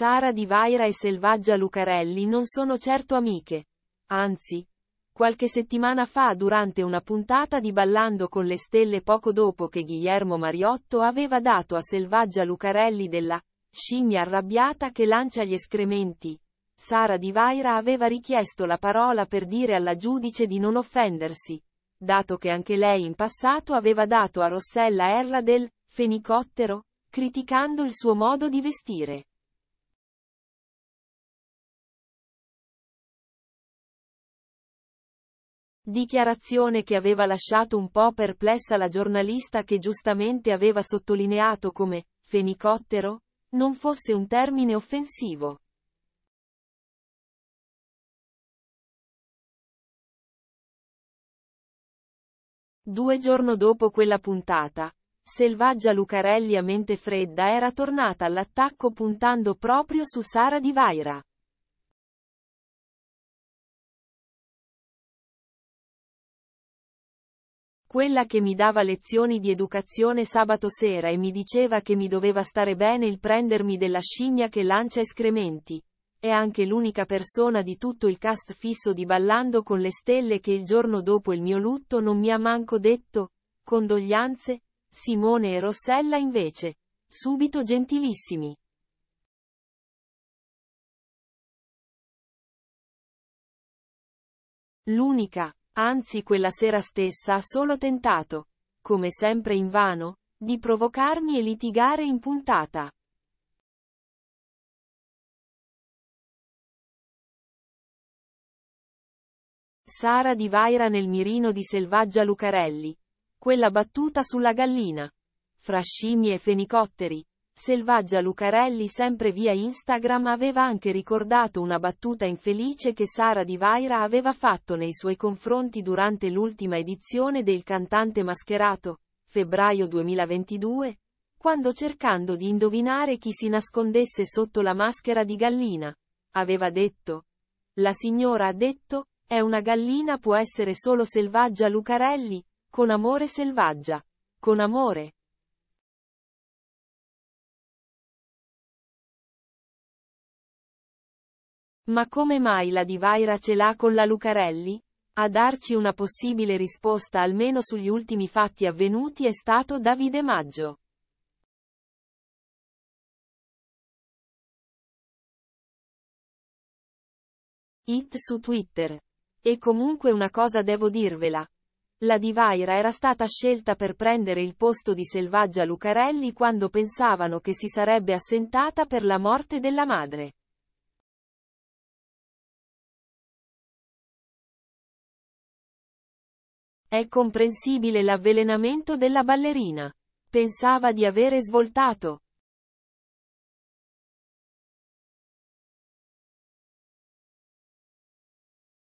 Sara Di Vaira e Selvaggia Lucarelli non sono certo amiche. Anzi, qualche settimana fa durante una puntata di Ballando con le stelle poco dopo che Guillermo Mariotto aveva dato a Selvaggia Lucarelli della scimmia arrabbiata che lancia gli escrementi. Sara Di Vaira aveva richiesto la parola per dire alla giudice di non offendersi, dato che anche lei in passato aveva dato a Rossella Erra del fenicottero, criticando il suo modo di vestire. Dichiarazione che aveva lasciato un po' perplessa la giornalista che giustamente aveva sottolineato come fenicottero non fosse un termine offensivo. Due giorni dopo quella puntata, Selvaggia Lucarelli a mente fredda era tornata all'attacco puntando proprio su Sara Di Vaira. Quella che mi dava lezioni di educazione sabato sera e mi diceva che mi doveva stare bene il prendermi della scimmia che lancia escrementi. È anche l'unica persona di tutto il cast fisso di Ballando con le stelle che il giorno dopo il mio lutto non mi ha manco detto, condoglianze, Simone e Rossella invece, subito gentilissimi. L'unica, Anzi quella sera stessa ha solo tentato, come sempre in vano, di provocarmi e litigare in puntata. Sara di Vaira nel mirino di Selvaggia Lucarelli. Quella battuta sulla gallina. Fra scimmie e fenicotteri, Selvaggia Lucarelli sempre via Instagram aveva anche ricordato una battuta infelice che Sara Di Vaira aveva fatto nei suoi confronti durante l'ultima edizione del cantante mascherato, febbraio 2022, quando cercando di indovinare chi si nascondesse sotto la maschera di gallina, aveva detto. La signora ha detto, è una gallina può essere solo selvaggia Lucarelli, con amore selvaggia, con amore. Ma come mai la Divaira ce l'ha con la Lucarelli? A darci una possibile risposta almeno sugli ultimi fatti avvenuti è stato Davide Maggio. It su Twitter. E comunque una cosa devo dirvela. La Divaira era stata scelta per prendere il posto di Selvaggia Lucarelli quando pensavano che si sarebbe assentata per la morte della madre. È comprensibile l'avvelenamento della ballerina. Pensava di avere svoltato.